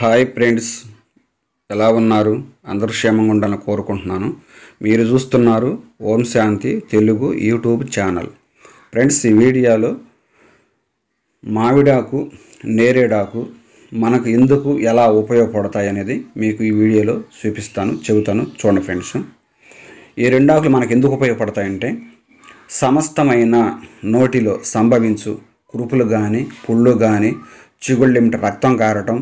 hi friends ఎలా ఉన్నారు అందరు క్షేమంగా ఉండాలని కోరుకుంటున్నాను మీరు చూస్తున్నారు Om Shanti Telugu YouTube channel friends ఈ వీడియోలో మామిడాకు నేరేడాకు మనకు ఎందుకు ఎలా ఉపయోగపడతాయి అనేది మీకు ఈ వీడియోలో చూపిస్తాను చెబుతాను చూడండి ఫ్రెండ్స్ ఈ రెండాకులు మనకు ఎందుకు ఉపయోగపడతాయంటే సమస్తమైన నోటిలో సంభవించు కురుపులు కానీ పుళ్ళు కానీ చిగుళ్ళెమిట రక్తం కారటం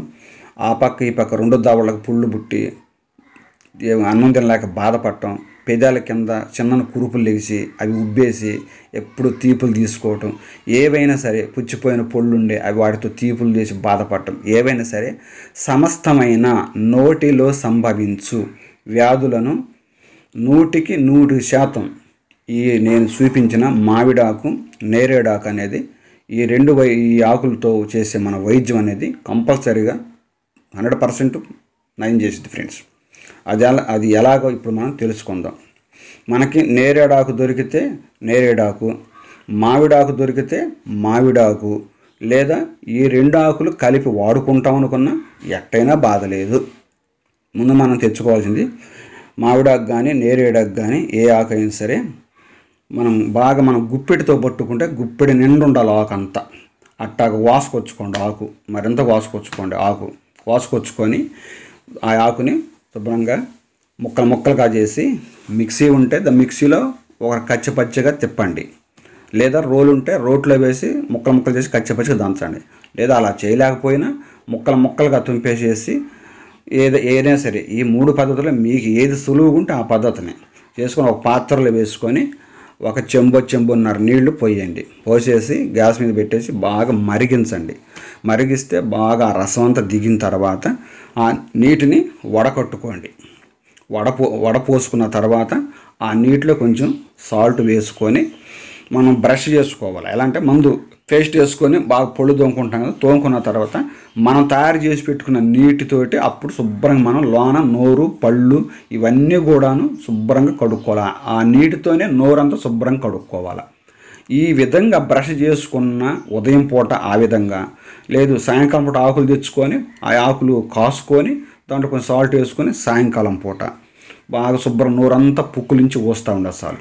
ఆ పక్క ఈ పక్క రెండు దావళ్ళకు పుళ్ళు పుట్టి అన్నం తినలేక బాధపడటం పెదాల కింద చిన్న కురుపులు లెగిసి అవి ఉబ్బేసి ఎప్పుడు తీపులు తీసుకోవటం ఏవైనా సరే పుచ్చిపోయిన పొళ్ళుండే అవి వాటితో తీపులు చేసి బాధపడటం ఏవైనా సరే సమస్తమైన నోటిలో సంభవించు వ్యాధులను నూటికి నూరు శాతం ఈ నేను చూపించిన మావిడాకు నేరేడాకు అనేది ఈ రెండు వై ఈ ఆకులతో చేసే మన వైద్యం అనేది కంపల్సరీగా హండ్రెడ్ పర్సెంట్ నయం చేసింది ఫ్రెండ్స్ అది ఎలా అది ఎలాగో ఇప్పుడు మనం తెలుసుకుందాం మనకి నేరేడాకు దొరికితే నేరేడాకు మావిడాకు దొరికితే మావిడాకు లేదా ఈ రెండు ఆకులు కలిపి వాడుకుంటాం అనుకున్నా ఎట్టయినా బాధ లేదు ముందు మనం తెచ్చుకోవాల్సింది మావిడాకు కానీ నేరేడాకు కానీ ఏ ఆకు అయినా సరే మనం బాగా మనం గుప్పెడితో పట్టుకుంటే గుప్పెడి ఉండాలి ఆకు అంతా అట్టాకు వాసుకొచ్చుకోండి ఆకు మరింత వాసుకొచ్చుకోండి ఆకు వాసుకొచ్చుకొని ఆ ఆకుని శుభ్రంగా ముక్కలు ముక్కలుగా చేసి మిక్సీ ఉంటే ద మిక్సీలో ఒక కచ్చపచ్చగా తిప్పండి లేదా రోలు ఉంటే రోట్లో వేసి ముక్కలు ముక్కలు చేసి కచ్చపచ్చగా దంచండి లేదా అలా చేయలేకపోయినా ముక్కలు ముక్కలుగా తుంపేసేసి ఏది ఏదైనా సరే ఈ మూడు పద్ధతులు మీకు ఏది సులువుగా ఉంటే ఆ పద్ధతిని చేసుకొని ఒక పాత్రలో వేసుకొని ఒక చెంబు చెంబున్నర నీళ్లు పోయండి పోసేసి గ్యాస్ మీద పెట్టేసి బాగా మరిగించండి మరిగిస్తే బాగా రసం అంతా దిగిన తర్వాత ఆ నీటిని వడకట్టుకోండి వడపో వడపోసుకున్న తర్వాత ఆ నీటిలో కొంచెం సాల్ట్ వేసుకొని మనం బ్రష్ చేసుకోవాలి ఎలా అంటే ముందు పేస్ట్ వేసుకొని బాగా పొళ్ళు తోముకుంటాం కదా తోముకున్న తర్వాత మనం తయారు చేసి పెట్టుకున్న నీటితోటి అప్పుడు శుభ్రంగా మనం లోన నోరు పళ్ళు ఇవన్నీ కూడాను శుభ్రంగా కడుక్కోవాలి ఆ నీటితోనే నోరంతా శుభ్రంగా కడుక్కోవాలి ఈ విధంగా బ్రష్ చేసుకున్న ఉదయం పూట ఆ విధంగా లేదు సాయంకాలం పూట ఆకులు తెచ్చుకొని ఆ ఆకులు కాసుకొని దాంట్లో కొంచెం సాల్ట్ వేసుకొని సాయంకాలం పూట బాగా శుభ్రం నోరంతా పుక్కులించి పోస్తూ ఉండాలి సార్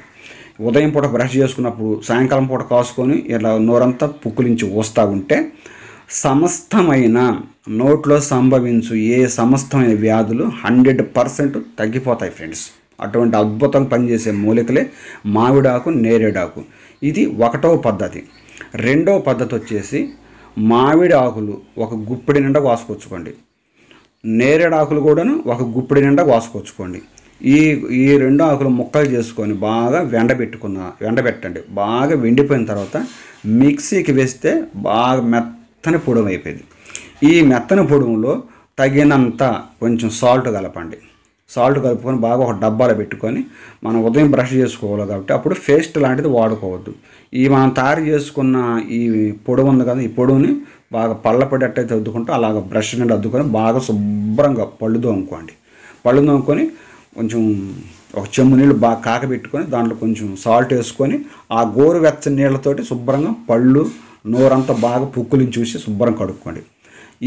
ఉదయం పూట బ్రష్ చేసుకున్నప్పుడు సాయంకాలం పూట కాసుకొని ఇలా నోరంతా పుక్కులించి పోస్తూ ఉంటే సమస్తమైన నోట్లో సంభవించు ఏ సమస్తమైన వ్యాధులు హండ్రెడ్ పర్సెంట్ తగ్గిపోతాయి ఫ్రెండ్స్ అటువంటి అద్భుతంగా పనిచేసే మూలికలే మామిడాకు నేరేడాకు ఇది ఒకటవ పద్ధతి రెండవ పద్ధతి వచ్చేసి మామిడి ఆకులు ఒక గుప్పిడి నిండా వాసుకొచ్చుకోండి నేరేడు ఆకులు కూడాను ఒక గుప్పిడి నిండా వాసుకొచ్చుకోండి ఈ ఈ రెండు ఆకులు ముక్కలు చేసుకొని బాగా వెండబెట్టుకున్న వెండబెట్టండి బాగా వెండిపోయిన తర్వాత మిక్సీకి వేస్తే బాగా మెత్త మెత్తని పొడవు అయిపోయింది ఈ మెత్తని పొడవులో తగినంత కొంచెం సాల్ట్ కలపండి సాల్ట్ కలుపుకొని బాగా ఒక డబ్బాలో పెట్టుకొని మనం ఉదయం బ్రష్ చేసుకోవాలి కాబట్టి అప్పుడు పేస్ట్ లాంటిది వాడుకోవద్దు ఈ మనం తయారు చేసుకున్న ఈ పొడవు ఉంది కదా ఈ పొడవుని బాగా పళ్ళ పడేటైతే అద్దుకుంటూ అలాగ బ్రష్ నుండి అద్దుకొని బాగా శుభ్రంగా పళ్ళు దోముకోండి పళ్ళు దోముకొని కొంచెం ఒక చెమ్ము నీళ్ళు బాగా కాకబెట్టుకొని దాంట్లో కొంచెం సాల్ట్ వేసుకొని ఆ గోరువెచ్చని నీళ్ళతోటి శుభ్రంగా పళ్ళు నోరంతా బాగా పుక్కులను చూసి శుభ్రం కడుక్కోండి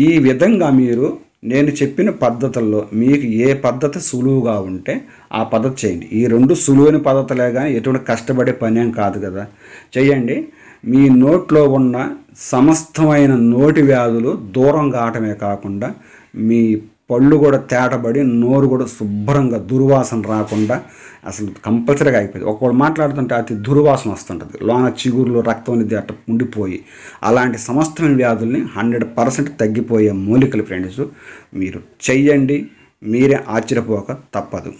ఈ విధంగా మీరు నేను చెప్పిన పద్ధతుల్లో మీకు ఏ పద్ధతి సులువుగా ఉంటే ఆ పద్ధతి చేయండి ఈ రెండు సులువైన పద్ధతులే కానీ ఎటువంటి కష్టపడే పని ఏం కాదు కదా చేయండి మీ నోట్లో ఉన్న సమస్తమైన నోటి వ్యాధులు దూరం కావటమే కాకుండా మీ పళ్ళు కూడా తేటబడి నోరు కూడా శుభ్రంగా దుర్వాసన రాకుండా అసలు కంపల్సరీగా అయిపోయింది ఒకవేళ మాట్లాడుతుంటే అతి దుర్వాసన వస్తుంటుంది లోన చిగురులో రక్తం అనేది అట్ట ఉండిపోయి అలాంటి సమస్తమైన వ్యాధుల్ని హండ్రెడ్ పర్సెంట్ తగ్గిపోయే మూలికలు ఫ్రెండ్స్ మీరు చెయ్యండి మీరే ఆశ్చర్యపోక తప్పదు